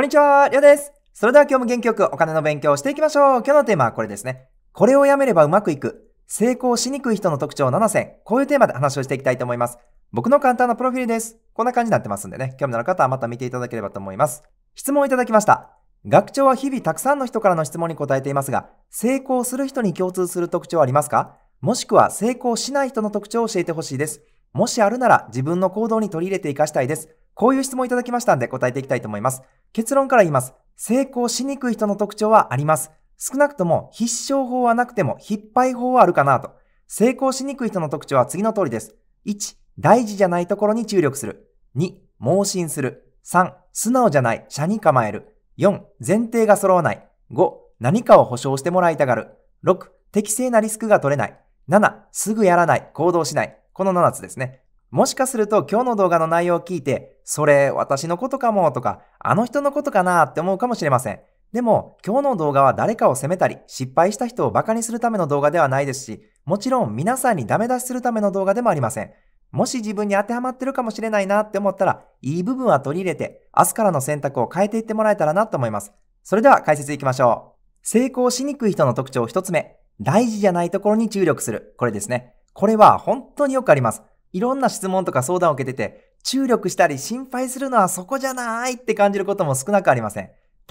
こんにちは、りょうです。それでは今日も元気よくお金の勉強をしていきましょう。今日のテーマはこれですね。これをやめればうまくいく。成功しにくい人の特徴7選。こういうテーマで話をしていきたいと思います。僕の簡単なプロフィールです。こんな感じになってますんでね。興味のある方はまた見ていただければと思います。質問をいただきました。学長は日々たくさんの人からの質問に答えていますが、成功する人に共通する特徴はありますかもしくは成功しない人の特徴を教えてほしいです。もしあるなら自分の行動に取り入れて活かしたいです。こういう質問いただきましたんで答えていきたいと思います。結論から言います。成功しにくい人の特徴はあります。少なくとも必勝法はなくても失敗法はあるかなと。成功しにくい人の特徴は次の通りです。1、大事じゃないところに注力する。2、盲信する。3、素直じゃない、社に構える。4、前提が揃わない。5、何かを保証してもらいたがる。6、適正なリスクが取れない。7、すぐやらない、行動しない。この7つですね。もしかすると今日の動画の内容を聞いて、それ私のことかもとか、あの人のことかなって思うかもしれません。でも今日の動画は誰かを責めたり、失敗した人をバカにするための動画ではないですし、もちろん皆さんにダメ出しするための動画でもありません。もし自分に当てはまってるかもしれないなって思ったら、いい部分は取り入れて、明日からの選択を変えていってもらえたらなと思います。それでは解説いきましょう。成功しにくい人の特徴一つ目。大事じゃないところに注力する。これですね。これは本当によくあります。いろんな質問とか相談を受けてて、注力したり心配するのはそこじゃないって感じることも少なくありません。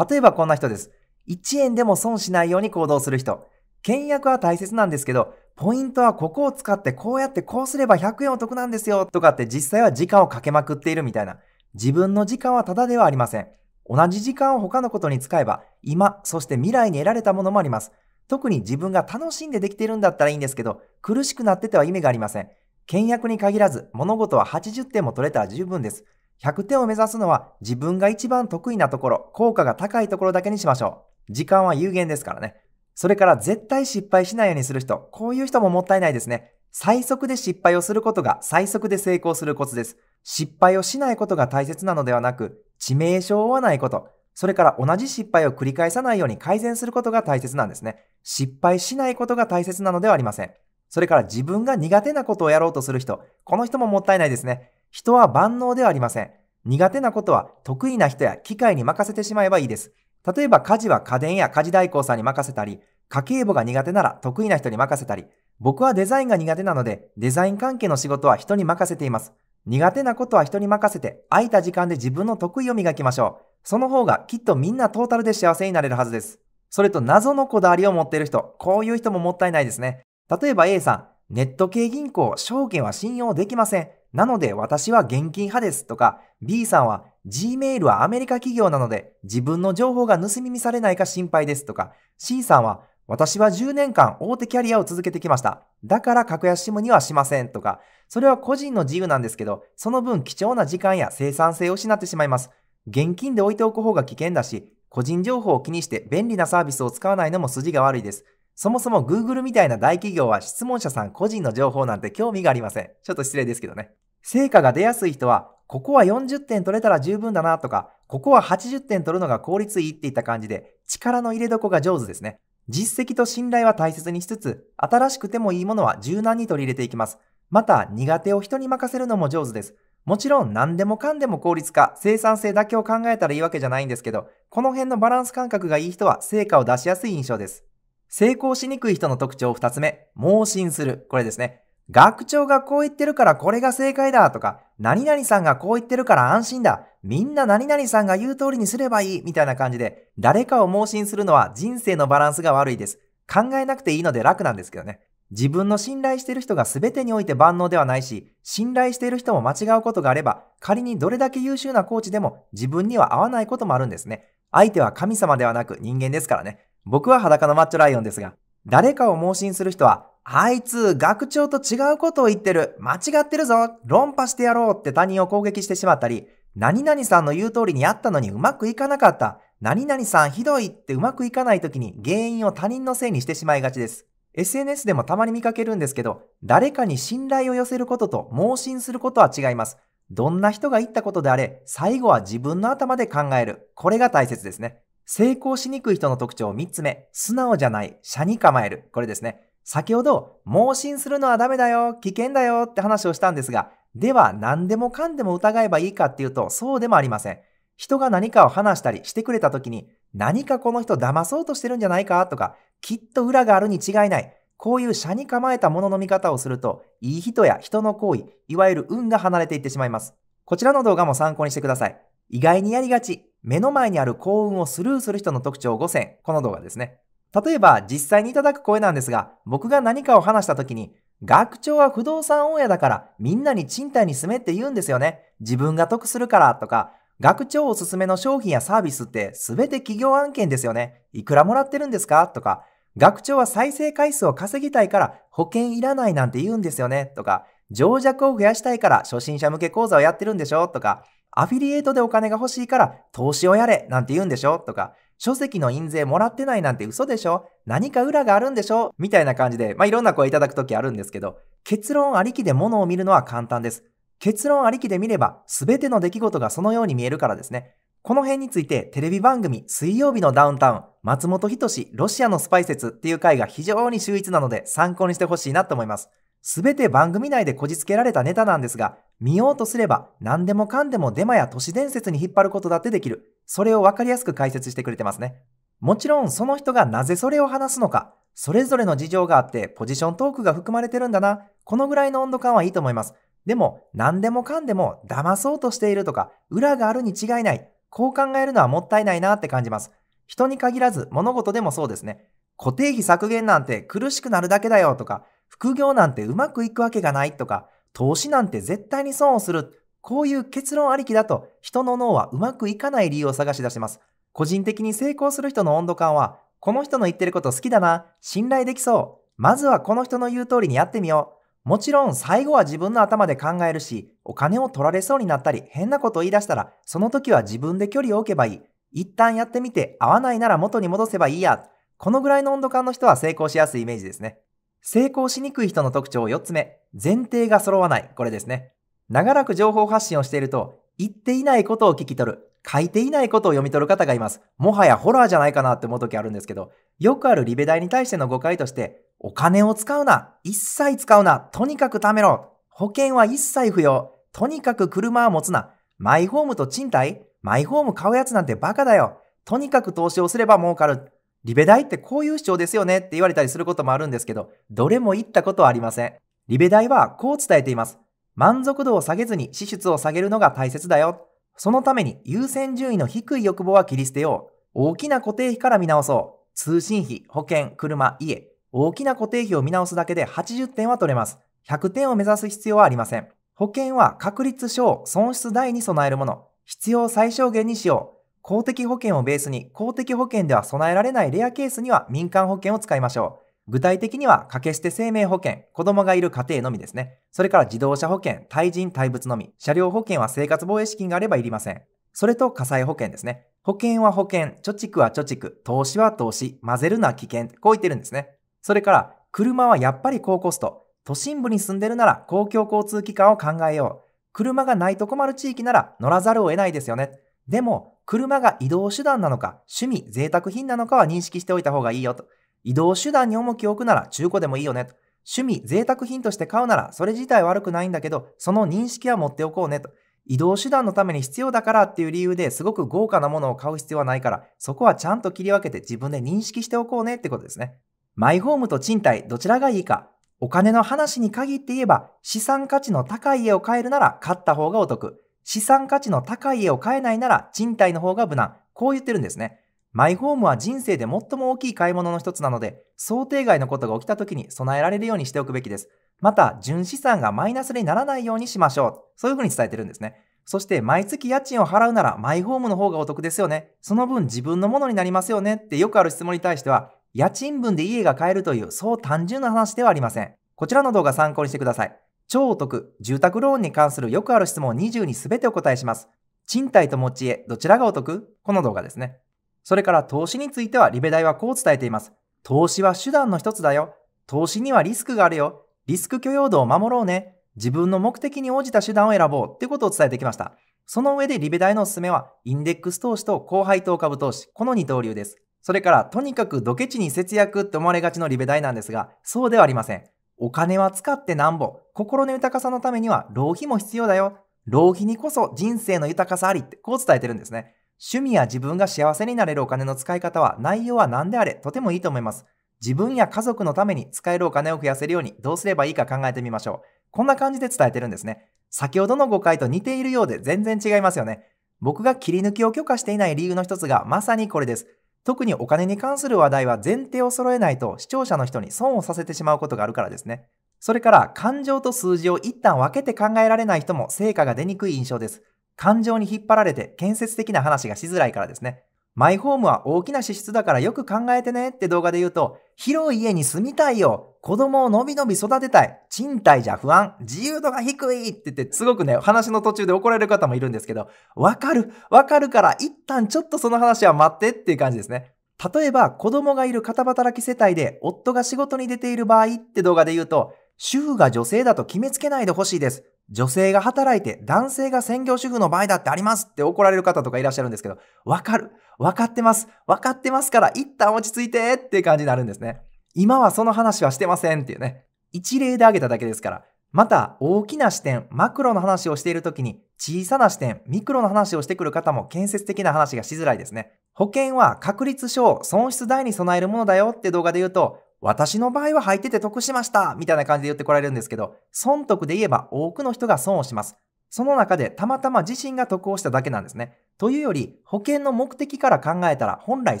例えばこんな人です。1円でも損しないように行動する人。倹約は大切なんですけど、ポイントはここを使ってこうやってこうすれば100円お得なんですよとかって実際は時間をかけまくっているみたいな。自分の時間はただではありません。同じ時間を他のことに使えば、今、そして未来に得られたものもあります。特に自分が楽しんでできてるんだったらいいんですけど、苦しくなってては意味がありません。倹約に限らず物事は80点も取れたら十分です。100点を目指すのは自分が一番得意なところ、効果が高いところだけにしましょう。時間は有限ですからね。それから絶対失敗しないようにする人、こういう人ももったいないですね。最速で失敗をすることが最速で成功するコツです。失敗をしないことが大切なのではなく、致命傷を負わないこと、それから同じ失敗を繰り返さないように改善することが大切なんですね。失敗しないことが大切なのではありません。それから自分が苦手なことをやろうとする人。この人ももったいないですね。人は万能ではありません。苦手なことは得意な人や機械に任せてしまえばいいです。例えば家事は家電や家事代行さんに任せたり、家計簿が苦手なら得意な人に任せたり、僕はデザインが苦手なので、デザイン関係の仕事は人に任せています。苦手なことは人に任せて、空いた時間で自分の得意を磨きましょう。その方がきっとみんなトータルで幸せになれるはずです。それと謎のこだわりを持っている人、こういう人ももったいないですね。例えば A さん、ネット系銀行、証券は信用できません。なので私は現金派ですとか、B さんは Gmail はアメリカ企業なので自分の情報が盗み見されないか心配ですとか、C さんは私は10年間大手キャリアを続けてきました。だから格安 SIM にはしませんとか、それは個人の自由なんですけど、その分貴重な時間や生産性を失ってしまいます。現金で置いておく方が危険だし、個人情報を気にして便利なサービスを使わないのも筋が悪いです。そもそも Google みたいな大企業は質問者さん個人の情報なんて興味がありません。ちょっと失礼ですけどね。成果が出やすい人は、ここは40点取れたら十分だなとか、ここは80点取るのが効率いいって言った感じで、力の入れどこが上手ですね。実績と信頼は大切にしつつ、新しくてもいいものは柔軟に取り入れていきます。また、苦手を人に任せるのも上手です。もちろん何でもかんでも効率化、生産性だけを考えたらいいわけじゃないんですけど、この辺のバランス感覚がいい人は成果を出しやすい印象です。成功しにくい人の特徴二つ目、盲信する。これですね。学長がこう言ってるからこれが正解だとか、何々さんがこう言ってるから安心だ。みんな何々さんが言う通りにすればいい。みたいな感じで、誰かを盲信するのは人生のバランスが悪いです。考えなくていいので楽なんですけどね。自分の信頼している人が全てにおいて万能ではないし、信頼している人も間違うことがあれば、仮にどれだけ優秀なコーチでも自分には合わないこともあるんですね。相手は神様ではなく人間ですからね。僕は裸のマッチョライオンですが、誰かを盲信する人は、あいつ、学長と違うことを言ってる、間違ってるぞ、論破してやろうって他人を攻撃してしまったり、何々さんの言う通りにやったのにうまくいかなかった、何々さんひどいってうまくいかない時に原因を他人のせいにしてしまいがちです。SNS でもたまに見かけるんですけど、誰かに信頼を寄せることと盲信することは違います。どんな人が言ったことであれ、最後は自分の頭で考える。これが大切ですね。成功しにくい人の特徴3つ目。素直じゃない。社に構える。これですね。先ほど、盲信するのはダメだよ。危険だよって話をしたんですが、では何でもかんでも疑えばいいかっていうと、そうでもありません。人が何かを話したりしてくれた時に、何かこの人騙そうとしてるんじゃないかとか、きっと裏があるに違いない。こういう社に構えたものの見方をすると、いい人や人の行為、いわゆる運が離れていってしまいます。こちらの動画も参考にしてください。意外にやりがち、目の前にある幸運をスルーする人の特徴5選、この動画ですね。例えば、実際にいただく声なんですが、僕が何かを話した時に、学長は不動産大家だからみんなに賃貸に住めって言うんですよね。自分が得するからとか、学長おすすめの商品やサービスって全て企業案件ですよね。いくらもらってるんですかとか、学長は再生回数を稼ぎたいから保険いらないなんて言うんですよね。とか、情弱を増やしたいから初心者向け講座をやってるんでしょとか、アフィリエイトでお金が欲しいから投資をやれなんて言うんでしょとか、書籍の印税もらってないなんて嘘でしょ何か裏があるんでしょみたいな感じで、まあ、いろんな声いただくときあるんですけど、結論ありきで物を見るのは簡単です。結論ありきで見れば、全ての出来事がそのように見えるからですね。この辺についてテレビ番組水曜日のダウンタウン松本人志ロシアのスパイ説っていう回が非常に秀逸なので参考にしてほしいなと思います。すべて番組内でこじつけられたネタなんですが、見ようとすれば何でもかんでもデマや都市伝説に引っ張ることだってできる。それをわかりやすく解説してくれてますね。もちろんその人がなぜそれを話すのか、それぞれの事情があってポジショントークが含まれてるんだな。このぐらいの温度感はいいと思います。でも何でもかんでも騙そうとしているとか、裏があるに違いない。こう考えるのはもったいないなって感じます。人に限らず物事でもそうですね。固定費削減なんて苦しくなるだけだよとか、副業なんてうまくいくわけがないとか、投資なんて絶対に損をする。こういう結論ありきだと、人の脳はうまくいかない理由を探し出します。個人的に成功する人の温度感は、この人の言ってること好きだな、信頼できそう、まずはこの人の言う通りにやってみよう。もちろん最後は自分の頭で考えるし、お金を取られそうになったり、変なことを言い出したら、その時は自分で距離を置けばいい。一旦やってみて、合わないなら元に戻せばいいや。このぐらいの温度感の人は成功しやすいイメージですね。成功しにくい人の特徴4つ目。前提が揃わない。これですね。長らく情報発信をしていると、言っていないことを聞き取る。書いていないことを読み取る方がいます。もはやホラーじゃないかなって思う時あるんですけど、よくあるリベ大に対しての誤解として、お金を使うな、一切使うな、とにかく貯めろ、保険は一切不要、とにかく車は持つな、マイホームと賃貸、マイホーム買うやつなんてバカだよ、とにかく投資をすれば儲かる、リベ大ってこういう主張ですよねって言われたりすることもあるんですけど、どれも言ったことはありません。リベ大はこう伝えています。満足度を下げずに支出を下げるのが大切だよ。そのために優先順位の低い欲望は切り捨てよう。大きな固定費から見直そう。通信費、保険、車、家。大きな固定費を見直すだけで80点は取れます。100点を目指す必要はありません。保険は確率小、損失代に備えるもの。必要最小限にしよう。公的保険をベースに公的保険では備えられないレアケースには民間保険を使いましょう。具体的には掛け捨て生命保険、子供がいる家庭のみですね。それから自動車保険、対人対物のみ、車両保険は生活防衛資金があればいりません。それと火災保険ですね。保険は保険、貯蓄は貯蓄、投資は投資、混ぜるな危険、こう言ってるんですね。それから、車はやっぱり高コスト。都心部に住んでるなら公共交通機関を考えよう。車がないと困る地域なら乗らざるを得ないですよね。でも、車が移動手段なのか、趣味、贅沢品なのかは認識しておいた方がいいよと。移動手段に重きを置くなら中古でもいいよねと。趣味、贅沢品として買うならそれ自体悪くないんだけど、その認識は持っておこうねと。移動手段のために必要だからっていう理由ですごく豪華なものを買う必要はないから、そこはちゃんと切り分けて自分で認識しておこうねってことですね。マイホームと賃貸、どちらがいいか。お金の話に限って言えば、資産価値の高い家を買えるなら買った方がお得。資産価値の高い家を買えないなら賃貸の方が無難。こう言ってるんですね。マイホームは人生で最も大きい買い物の一つなので、想定外のことが起きた時に備えられるようにしておくべきです。また、純資産がマイナスにならないようにしましょう。そういうふうに伝えてるんですね。そして、毎月家賃を払うならマイホームの方がお得ですよね。その分自分のものになりますよねってよくある質問に対しては、家賃分で家が買えるというそう単純な話ではありません。こちらの動画参考にしてください。超お得、住宅ローンに関するよくある質問20に全てお答えします。賃貸と持ち家、どちらがお得この動画ですね。それから投資についてはリベ大はこう伝えています。投資は手段の一つだよ。投資にはリスクがあるよ。リスク許容度を守ろうね。自分の目的に応じた手段を選ぼうっていうことを伝えてきました。その上でリベ大のおすすめは、インデックス投資と高配当株投資、この二刀流です。それから、とにかくドケチに節約って思われがちのリベ大なんですが、そうではありません。お金は使ってなんぼ。心の豊かさのためには浪費も必要だよ。浪費にこそ人生の豊かさありってこう伝えてるんですね。趣味や自分が幸せになれるお金の使い方は内容は何であれとてもいいと思います。自分や家族のために使えるお金を増やせるようにどうすればいいか考えてみましょう。こんな感じで伝えてるんですね。先ほどの誤解と似ているようで全然違いますよね。僕が切り抜きを許可していない理由の一つがまさにこれです。特にお金に関する話題は前提を揃えないと視聴者の人に損をさせてしまうことがあるからですね。それから感情と数字を一旦分けて考えられない人も成果が出にくい印象です。感情に引っ張られて建設的な話がしづらいからですね。マイホームは大きな支出だからよく考えてねって動画で言うと、広い家に住みたいよ。子供をのびのび育てたい。賃貸じゃ不安。自由度が低いって言って、すごくね、話の途中で怒られる方もいるんですけど、わかる。わかるから、一旦ちょっとその話は待ってっていう感じですね。例えば、子供がいる片働き世帯で、夫が仕事に出ている場合って動画で言うと、主婦が女性だと決めつけないでほしいです。女性が働いて男性が専業主婦の場合だってありますって怒られる方とかいらっしゃるんですけど、わかる。わかってます。わかってますから一旦落ち着いてって感じになるんですね。今はその話はしてませんっていうね。一例で挙げただけですから。また、大きな視点、マクロの話をしているときに、小さな視点、ミクロの話をしてくる方も建設的な話がしづらいですね。保険は確率書を損失代に備えるものだよって動画で言うと、私の場合は入ってて得しました、みたいな感じで言ってこられるんですけど、損得で言えば多くの人が損をします。その中でたまたま自身が得をしただけなんですね。というより、保険の目的から考えたら本来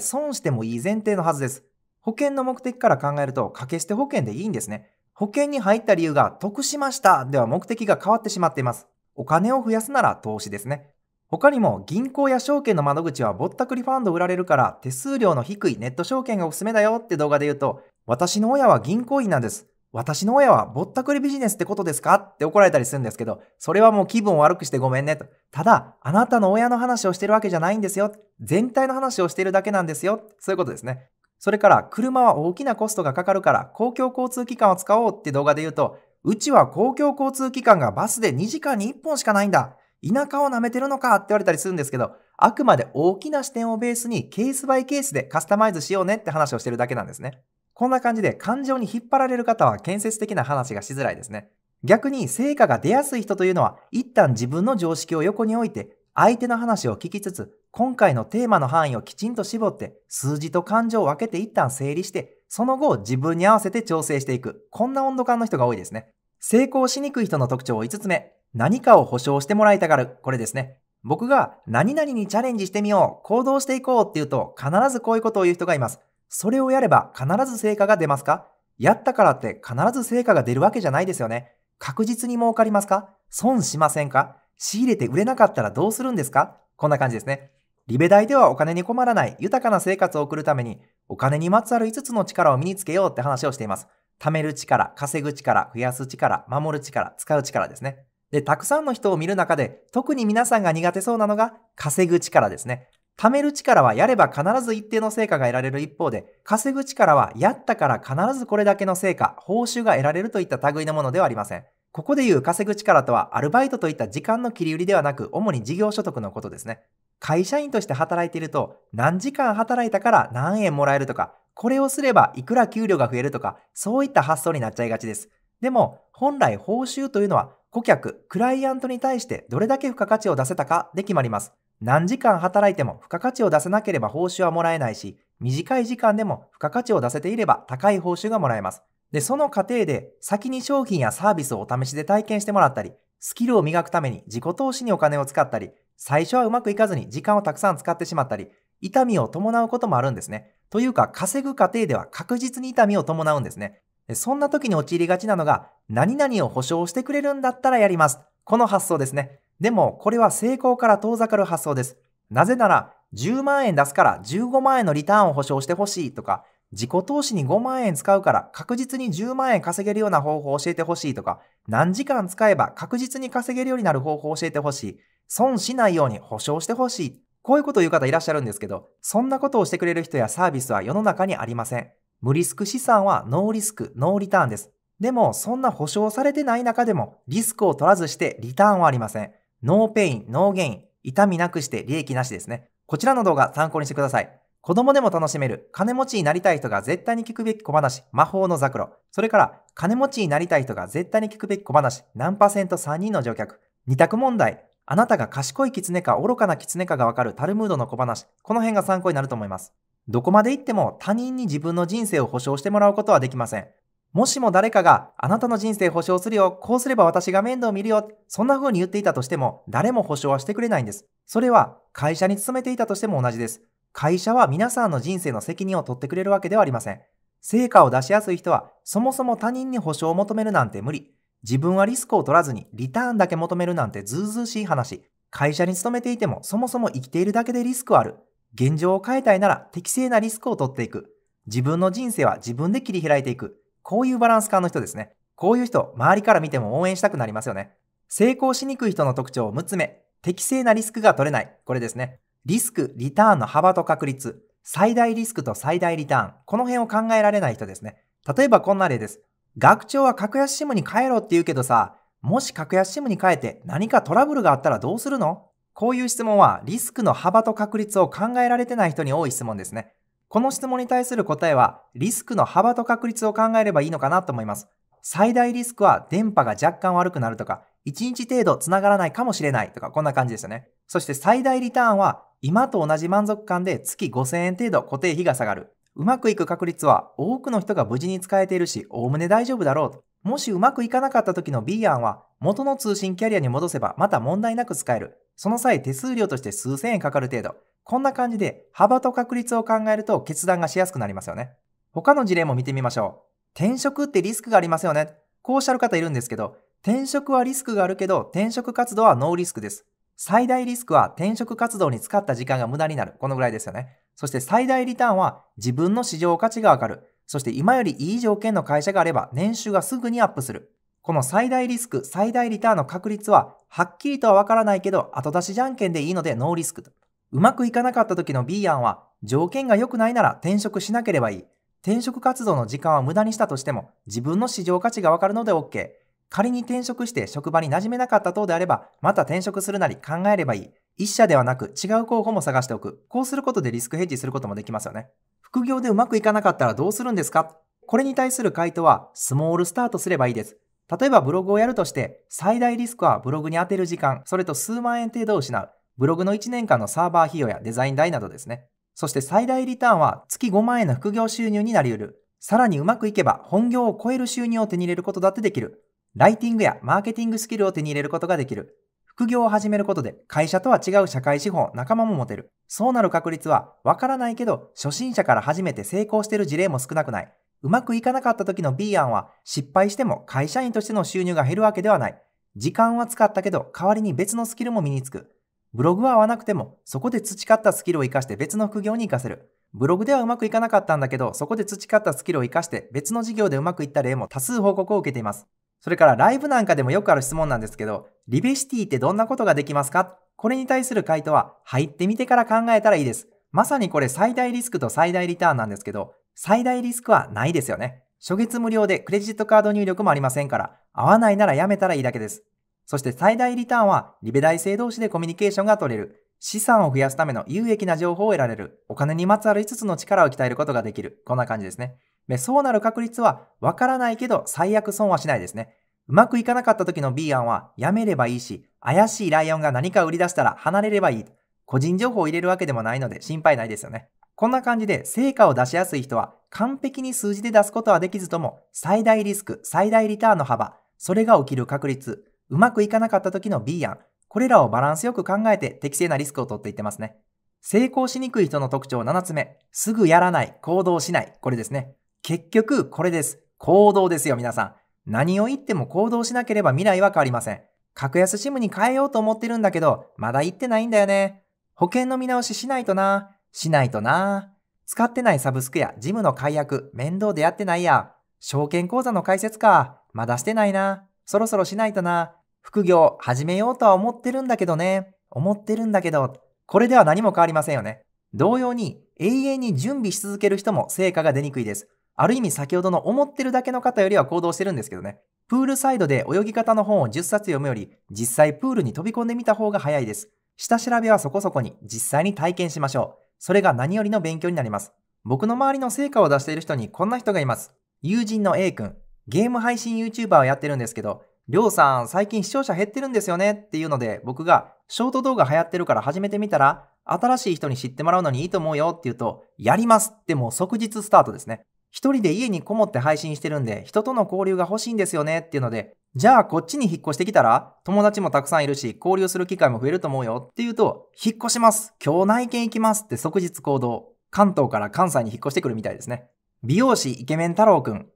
損してもいい前提のはずです。保険の目的から考えると、掛け捨て保険でいいんですね。保険に入った理由が得しましたでは目的が変わってしまっています。お金を増やすなら投資ですね。他にも銀行や証券の窓口はぼったくりファンド売られるから手数料の低いネット証券がおすすめだよって動画で言うと私の親は銀行員なんです。私の親はぼったくりビジネスってことですかって怒られたりするんですけど、それはもう気分を悪くしてごめんねと。ただ、あなたの親の話をしてるわけじゃないんですよ。全体の話をしてるだけなんですよ。そういうことですね。それから、車は大きなコストがかかるから公共交通機関を使おうって動画で言うと、うちは公共交通機関がバスで2時間に1本しかないんだ。田舎を舐めてるのかって言われたりするんですけど、あくまで大きな視点をベースにケースバイケースでカスタマイズしようねって話をしてるだけなんですね。こんな感じで感情に引っ張られる方は建設的な話がしづらいですね。逆に成果が出やすい人というのは一旦自分の常識を横に置いて相手の話を聞きつつ今回のテーマの範囲をきちんと絞って数字と感情を分けて一旦整理してその後自分に合わせて調整していくこんな温度感の人が多いですね。成功しにくい人の特徴5つ目何かを保証してもらいたがるこれですね。僕が何々にチャレンジしてみよう行動していこうっていうと必ずこういうことを言う人がいます。それをやれば必ず成果が出ますかやったからって必ず成果が出るわけじゃないですよね。確実に儲かりますか損しませんか仕入れて売れなかったらどうするんですかこんな感じですね。リベ大ではお金に困らない豊かな生活を送るためにお金にまつわる5つの力を身につけようって話をしています。貯める力、稼ぐ力、増やす力、守る力、使う力ですね。で、たくさんの人を見る中で特に皆さんが苦手そうなのが稼ぐ力ですね。貯める力はやれば必ず一定の成果が得られる一方で、稼ぐ力はやったから必ずこれだけの成果、報酬が得られるといった類のものではありません。ここでいう稼ぐ力とは、アルバイトといった時間の切り売りではなく、主に事業所得のことですね。会社員として働いていると、何時間働いたから何円もらえるとか、これをすればいくら給料が増えるとか、そういった発想になっちゃいがちです。でも、本来報酬というのは、顧客、クライアントに対してどれだけ付加価値を出せたかで決まります。何時間働いても付加価値を出せなければ報酬はもらえないし、短い時間でも付加価値を出せていれば高い報酬がもらえます。で、その過程で先に商品やサービスをお試しで体験してもらったり、スキルを磨くために自己投資にお金を使ったり、最初はうまくいかずに時間をたくさん使ってしまったり、痛みを伴うこともあるんですね。というか、稼ぐ過程では確実に痛みを伴うんですね。そんな時に陥りがちなのが、何々を保証してくれるんだったらやります。この発想ですね。でも、これは成功から遠ざかる発想です。なぜなら、10万円出すから15万円のリターンを保証してほしいとか、自己投資に5万円使うから確実に10万円稼げるような方法を教えてほしいとか、何時間使えば確実に稼げるようになる方法を教えてほしい。損しないように保証してほしい。こういうことを言う方いらっしゃるんですけど、そんなことをしてくれる人やサービスは世の中にありません。無リスク資産はノーリスク、ノーリターンです。でも、そんな保証されてない中でも、リスクを取らずしてリターンはありません。ノーペイン、ノーゲイン、痛みなくして利益なしですね。こちらの動画参考にしてください。子供でも楽しめる、金持ちになりたい人が絶対に聞くべき小話、魔法のザクロ。それから、金持ちになりたい人が絶対に聞くべき小話、何パーセント3人の乗客。二択問題、あなたが賢い狐か愚かな狐かがわかるタルムードの小話、この辺が参考になると思います。どこまで行っても他人に自分の人生を保証してもらうことはできません。もしも誰かがあなたの人生保証するよ、こうすれば私が面倒見るよ、そんな風に言っていたとしても誰も保証はしてくれないんです。それは会社に勤めていたとしても同じです。会社は皆さんの人生の責任を取ってくれるわけではありません。成果を出しやすい人はそもそも他人に保証を求めるなんて無理。自分はリスクを取らずにリターンだけ求めるなんてずうずうしい話。会社に勤めていてもそもそも生きているだけでリスクはある。現状を変えたいなら適正なリスクを取っていく。自分の人生は自分で切り開いていく。こういうバランス感の人ですね。こういう人、周りから見ても応援したくなりますよね。成功しにくい人の特徴6つ目。適正なリスクが取れない。これですね。リスク、リターンの幅と確率。最大リスクと最大リターン。この辺を考えられない人ですね。例えばこんな例です。学長は格安シムに変えろって言うけどさ、もし格安シムに変えて何かトラブルがあったらどうするのこういう質問はリスクの幅と確率を考えられてない人に多い質問ですね。この質問に対する答えは、リスクの幅と確率を考えればいいのかなと思います。最大リスクは電波が若干悪くなるとか、1日程度繋がらないかもしれないとか、こんな感じですよね。そして最大リターンは、今と同じ満足感で月5000円程度固定費が下がる。うまくいく確率は多くの人が無事に使えているし、おおむね大丈夫だろうと。もしうまくいかなかった時の B 案は、元の通信キャリアに戻せばまた問題なく使える。その際手数料として数千円かかる程度。こんな感じで幅と確率を考えると決断がしやすくなりますよね。他の事例も見てみましょう。転職ってリスクがありますよね。こうおっしゃる方いるんですけど、転職はリスクがあるけど、転職活動はノーリスクです。最大リスクは転職活動に使った時間が無駄になる。このぐらいですよね。そして最大リターンは自分の市場価値が上がる。そして今よりいい条件の会社があれば年収がすぐにアップする。この最大リスク、最大リターンの確率ははっきりとはわからないけど後出しじゃんけんでいいのでノーリスクと。うまくいかなかった時の B 案は、条件が良くないなら転職しなければいい。転職活動の時間は無駄にしたとしても、自分の市場価値がわかるので OK。仮に転職して職場に馴染めなかった等であれば、また転職するなり考えればいい。一社ではなく違う候補も探しておく。こうすることでリスクヘッジすることもできますよね。副業でうまくいかなかったらどうするんですかこれに対する回答は、スモールスタートすればいいです。例えばブログをやるとして、最大リスクはブログに当てる時間、それと数万円程度を失う。ブログの1年間のサーバー費用やデザイン代などですね。そして最大リターンは月5万円の副業収入になり得る。さらにうまくいけば本業を超える収入を手に入れることだってできる。ライティングやマーケティングスキルを手に入れることができる。副業を始めることで会社とは違う社会資本、仲間も持てる。そうなる確率はわからないけど、初心者から初めて成功してる事例も少なくない。うまくいかなかった時の B 案は失敗しても会社員としての収入が減るわけではない。時間は使ったけど代わりに別のスキルも身につく。ブログは合わなくても、そこで培ったスキルを活かして別の副業に活かせる。ブログではうまくいかなかったんだけど、そこで培ったスキルを活かして別の事業でうまくいった例も多数報告を受けています。それからライブなんかでもよくある質問なんですけど、リベシティってどんなことができますかこれに対する回答は、入ってみてから考えたらいいです。まさにこれ最大リスクと最大リターンなんですけど、最大リスクはないですよね。初月無料でクレジットカード入力もありませんから、合わないならやめたらいいだけです。そして最大リターンは、リベ大生同士でコミュニケーションが取れる。資産を増やすための有益な情報を得られる。お金にまつわる5つの力を鍛えることができる。こんな感じですね。でそうなる確率は、わからないけど最悪損はしないですね。うまくいかなかった時の B 案は、やめればいいし、怪しいライオンが何か売り出したら離れればいい。個人情報を入れるわけでもないので心配ないですよね。こんな感じで成果を出しやすい人は完璧に数字で出すことはできずとも最大リスク、最大リターンの幅、それが起きる確率、うまくいかなかった時の B 案、これらをバランスよく考えて適正なリスクを取っていってますね。成功しにくい人の特徴7つ目。すぐやらない、行動しない。これですね。結局、これです。行動ですよ、皆さん。何を言っても行動しなければ未来は変わりません。格安シムに変えようと思ってるんだけど、まだ行ってないんだよね。保険の見直ししないとな。しないとな。使ってないサブスクやジムの解約、面倒でやってないや。証券口座の開設か。まだしてないな。そろそろしないとな。副業始めようとは思ってるんだけどね。思ってるんだけど。これでは何も変わりませんよね。同様に永遠に準備し続ける人も成果が出にくいです。ある意味先ほどの思ってるだけの方よりは行動してるんですけどね。プールサイドで泳ぎ方の本を10冊読むより、実際プールに飛び込んでみた方が早いです。下調べはそこそこに、実際に体験しましょう。それが何よりの勉強になります。僕の周りの成果を出している人にこんな人がいます。友人の A 君、ゲーム配信 YouTuber をやってるんですけど、りょうさん最近視聴者減ってるんですよねっていうので、僕がショート動画流行ってるから始めてみたら、新しい人に知ってもらうのにいいと思うよって言うと、やりますってもう即日スタートですね。一人で家にこもって配信してるんで、人との交流が欲しいんですよねっていうので、じゃあこっちに引っ越してきたら、友達もたくさんいるし、交流する機会も増えると思うよっていうと、引っ越します今日内見行きますって即日行動。関東から関西に引っ越してくるみたいですね。美容師イケメン太郎くん、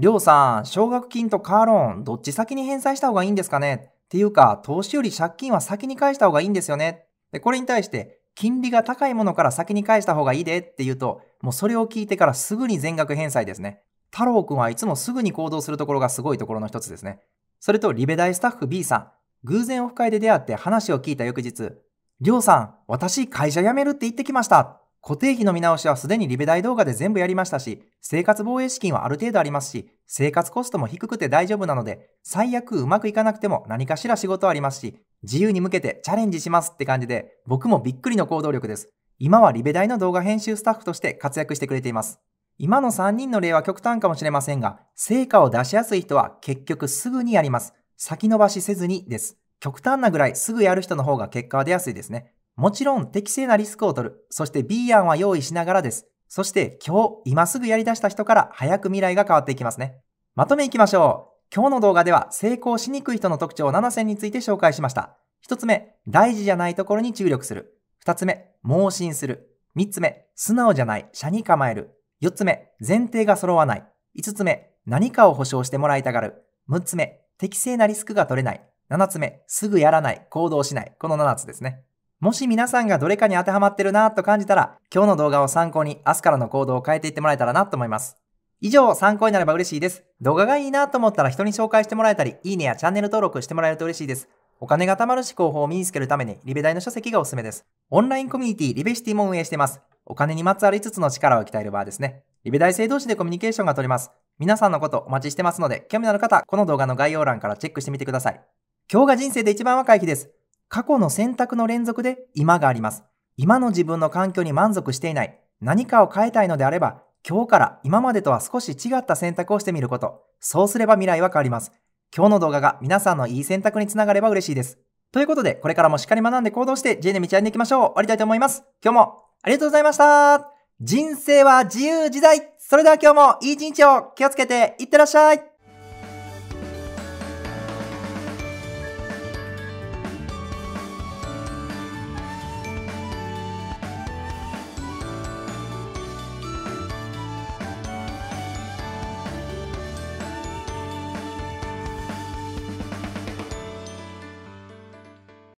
りょうさん、奨学金とカーローン、どっち先に返済した方がいいんですかねっていうか、投資より借金は先に返した方がいいんですよねで、これに対して、金利が高いものから先に返した方がいいでって言うと、もうそれを聞いてからすぐに全額返済ですね。太郎くんはいつもすぐに行動するところがすごいところの一つですね。それと、リベ大スタッフ B さん、偶然オフ会で出会って話を聞いた翌日、りょうさん、私会社辞めるって言ってきました。固定費の見直しはすでにリベ大動画で全部やりましたし、生活防衛資金はある程度ありますし、生活コストも低くて大丈夫なので、最悪うまくいかなくても何かしら仕事はありますし、自由に向けてチャレンジしますって感じで、僕もびっくりの行動力です。今はリベ大の動画編集スタッフとして活躍してくれています。今の3人の例は極端かもしれませんが、成果を出しやすい人は結局すぐにやります。先延ばしせずにです。極端なぐらいすぐやる人の方が結果は出やすいですね。もちろん適正なリスクを取る。そして B 案は用意しながらです。そして今日、今すぐやり出した人から早く未来が変わっていきますね。まとめいきましょう。今日の動画では成功しにくい人の特徴7選について紹介しました。1つ目、大事じゃないところに注力する。2つ目、盲信する。3つ目、素直じゃない、社に構える。4つ目、前提が揃わない。5つ目、何かを保証してもらいたがる。6つ目、適正なリスクが取れない。7つ目、すぐやらない、行動しない。この7つですね。もし皆さんがどれかに当てはまってるなと感じたら、今日の動画を参考に明日からの行動を変えていってもらえたらなと思います。以上、参考になれば嬉しいです。動画がいいなと思ったら人に紹介してもらえたり、いいねやチャンネル登録してもらえると嬉しいです。お金が貯まる思考法を身につけるために、リベ大の書籍がおすすめです。オンラインコミュニティ、リベシティも運営しています。お金にまつわる5つの力を鍛える場ですね。リベ大生同士でコミュニケーションが取れます。皆さんのことお待ちしてますので、興味のある方、この動画の概要欄からチェックしてみてください。今日が人生で一番若い日です。過去の選択の連続で今があります。今の自分の環境に満足していない、何かを変えたいのであれば、今日から今までとは少し違った選択をしてみること。そうすれば未来は変わります。今日の動画が皆さんのいい選択につながれば嬉しいです。ということで、これからもしっかり学んで行動して J の道歩んでいきましょう。終わりたいと思います。今日もありがとうございました人生は自由自在それでは今日もいい一日を気をつけていってらっしゃい